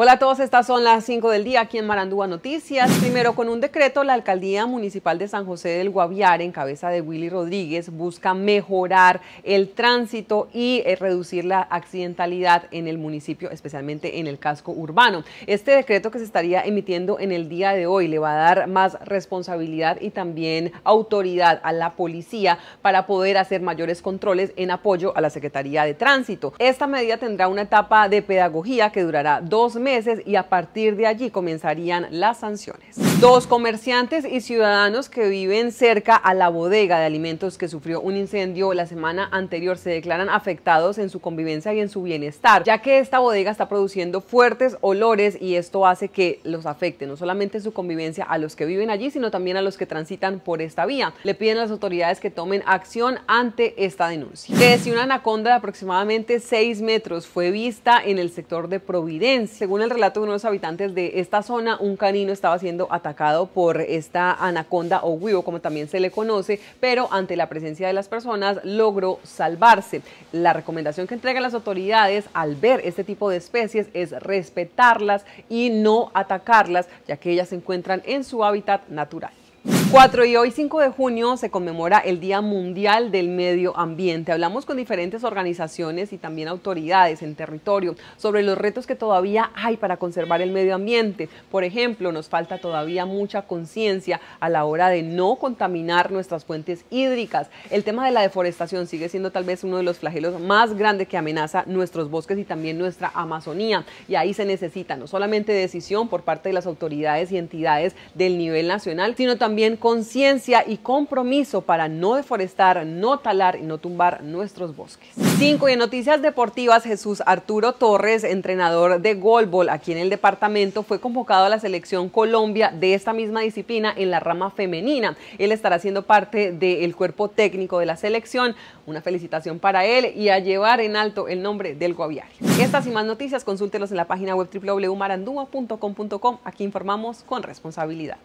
Hola a todos, estas son las 5 del día aquí en Marandúa Noticias. Primero, con un decreto, la Alcaldía Municipal de San José del Guaviare, en cabeza de Willy Rodríguez, busca mejorar el tránsito y eh, reducir la accidentalidad en el municipio, especialmente en el casco urbano. Este decreto que se estaría emitiendo en el día de hoy le va a dar más responsabilidad y también autoridad a la policía para poder hacer mayores controles en apoyo a la Secretaría de Tránsito. Esta medida tendrá una etapa de pedagogía que durará dos meses meses y a partir de allí comenzarían las sanciones. Dos comerciantes y ciudadanos que viven cerca a la bodega de alimentos que sufrió un incendio la semana anterior se declaran afectados en su convivencia y en su bienestar, ya que esta bodega está produciendo fuertes olores y esto hace que los afecte no solamente su convivencia a los que viven allí, sino también a los que transitan por esta vía. Le piden a las autoridades que tomen acción ante esta denuncia. Que si una anaconda de aproximadamente 6 metros fue vista en el sector de Providencia. Según el relato de unos habitantes de esta zona, un canino estaba siendo atacado atacado por esta anaconda o huevo, como también se le conoce, pero ante la presencia de las personas logró salvarse. La recomendación que entregan las autoridades al ver este tipo de especies es respetarlas y no atacarlas, ya que ellas se encuentran en su hábitat natural. 4 y hoy 5 de junio se conmemora el Día Mundial del Medio Ambiente. Hablamos con diferentes organizaciones y también autoridades en territorio sobre los retos que todavía hay para conservar el medio ambiente. Por ejemplo, nos falta todavía mucha conciencia a la hora de no contaminar nuestras fuentes hídricas. El tema de la deforestación sigue siendo tal vez uno de los flagelos más grandes que amenaza nuestros bosques y también nuestra Amazonía. Y ahí se necesita no solamente decisión por parte de las autoridades y entidades del nivel nacional, sino también conciencia y compromiso para no deforestar, no talar y no tumbar nuestros bosques. Cinco, Y en noticias deportivas, Jesús Arturo Torres, entrenador de golbol aquí en el departamento, fue convocado a la selección Colombia de esta misma disciplina en la rama femenina. Él estará siendo parte del cuerpo técnico de la selección. Una felicitación para él y a llevar en alto el nombre del Guaviare. Estas y más noticias consúltelos en la página web www.marandua.com.com Aquí informamos con responsabilidad.